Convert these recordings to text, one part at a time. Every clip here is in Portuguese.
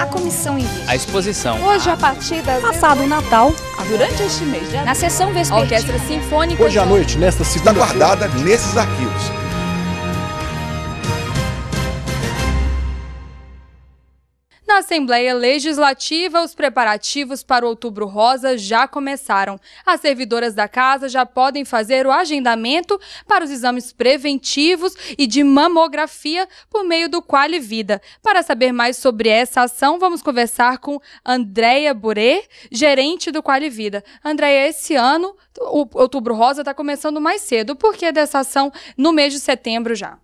a comissão invista. A exposição. Hoje a partida. Passado o Natal. Ah, durante este mês. Na sessão vespertina. Orquestra Sinfônica. Hoje à noite, nesta segunda. Está guardada nesses arquivos. Na Assembleia Legislativa, os preparativos para o Outubro Rosa já começaram. As servidoras da casa já podem fazer o agendamento para os exames preventivos e de mamografia por meio do Quali Vida. Para saber mais sobre essa ação, vamos conversar com Andréia Burê, gerente do Quali Vida. Andréia, esse ano o Outubro Rosa está começando mais cedo. Por que dessa ação no mês de setembro já?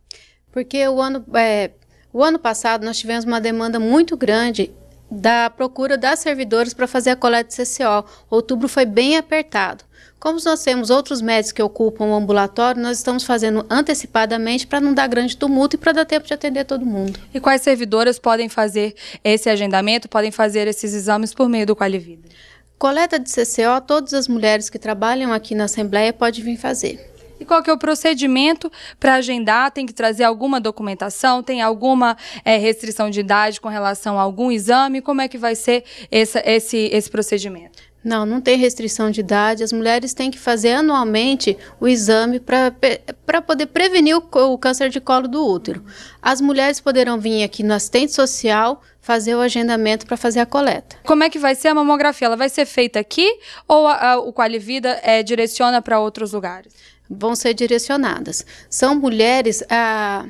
Porque o ano é, o ano passado nós tivemos uma demanda muito grande da procura das servidoras para fazer a coleta de CCO. Outubro foi bem apertado. Como nós temos outros médicos que ocupam o ambulatório, nós estamos fazendo antecipadamente para não dar grande tumulto e para dar tempo de atender todo mundo. E quais servidoras podem fazer esse agendamento, podem fazer esses exames por meio do Qualivida? Coleta de CCO, todas as mulheres que trabalham aqui na Assembleia podem vir fazer. E qual que é o procedimento para agendar? Tem que trazer alguma documentação? Tem alguma é, restrição de idade com relação a algum exame? Como é que vai ser essa, esse, esse procedimento? Não, não tem restrição de idade. As mulheres têm que fazer anualmente o exame para poder prevenir o, o, câncer de colo do útero. As mulheres poderão vir aqui no assistente social fazer o agendamento para fazer a coleta. Como é que vai ser a mamografia? Ela vai ser feita aqui ou a, a, o Qualivida é, eh, direciona para outros lugares? vão ser direcionadas. São mulheres a.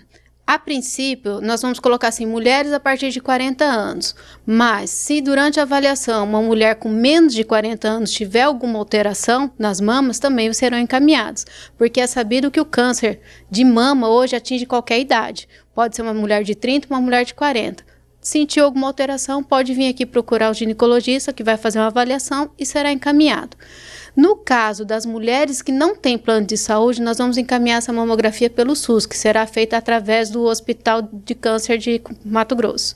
A princípio, nós vamos colocar assim, mulheres a partir de 40 anos. Mas, se durante a avaliação uma mulher com menos de 40 anos tiver alguma alteração nas mamas, também serão encaminhadas. Porque é sabido que o câncer de mama hoje atinge qualquer idade. Pode ser uma mulher de 30, uma mulher de 40. Sentiu alguma alteração, pode vir aqui procurar o ginecologista, que vai fazer uma avaliação e será encaminhado. No caso das mulheres que não têm plano de saúde, nós vamos encaminhar essa mamografia pelo SUS, que será feita através do Hospital de Câncer de Mato Grosso.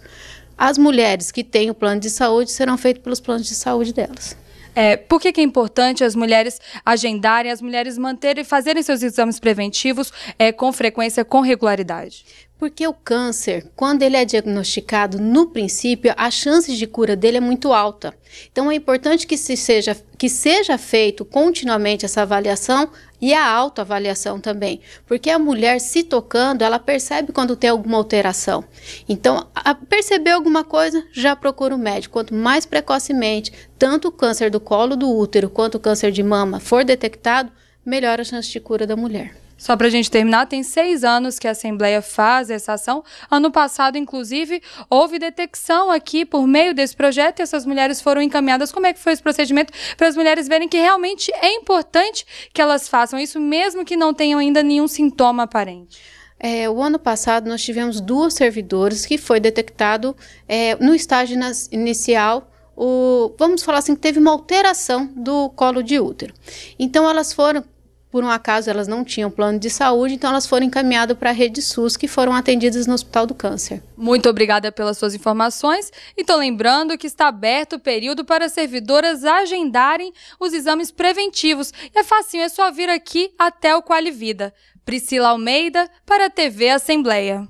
As mulheres que têm o plano de saúde serão feitas pelos planos de saúde delas. É, por que, que, é importante as mulheres agendarem, as mulheres manterem e fazerem seus exames preventivos é, com frequência, com regularidade? Porque o câncer, quando ele é diagnosticado no princípio, a chance de cura dele é muito alta. Então é importante que, se seja, que seja feito continuamente essa avaliação e a autoavaliação também, porque a mulher se tocando, ela percebe quando tem alguma alteração. Então, perceber alguma coisa, já procura o um médico. Quanto mais precocemente, tanto o câncer do colo do útero quanto o câncer de mama for detectado, melhora a chance de cura da mulher. Só para a gente terminar, tem seis anos que a Assembleia faz essa ação. Ano passado, inclusive, houve detecção aqui por meio desse projeto e essas mulheres foram encaminhadas. Como é que foi esse procedimento para as mulheres verem que realmente é importante que elas façam isso, mesmo que não tenham ainda nenhum sintoma aparente? É, o ano passado nós tivemos duas servidoras que foi detectado é, no estágio nas, inicial o, vamos falar assim, que teve uma alteração do colo de útero. Então elas foram por um acaso, elas não tinham plano de saúde, então elas foram encaminhadas para a rede SUS, que foram atendidas no Hospital do Câncer. Muito obrigada pelas suas informações. Estou lembrando que está aberto o período para servidoras agendarem os exames preventivos. e É facinho, é só vir aqui até o Quali Vida. Priscila Almeida, para a TV Assembleia.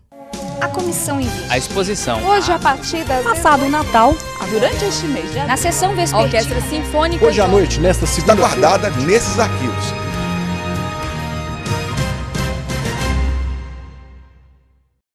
A comissão em A exposição. Hoje, a partir das... Passado o Natal. Durante este mês. Já... Né? Na sessão vespertina. Orquestra Sinfônica. Hoje à noite, nesta segunda Está guardada nesses arquivos.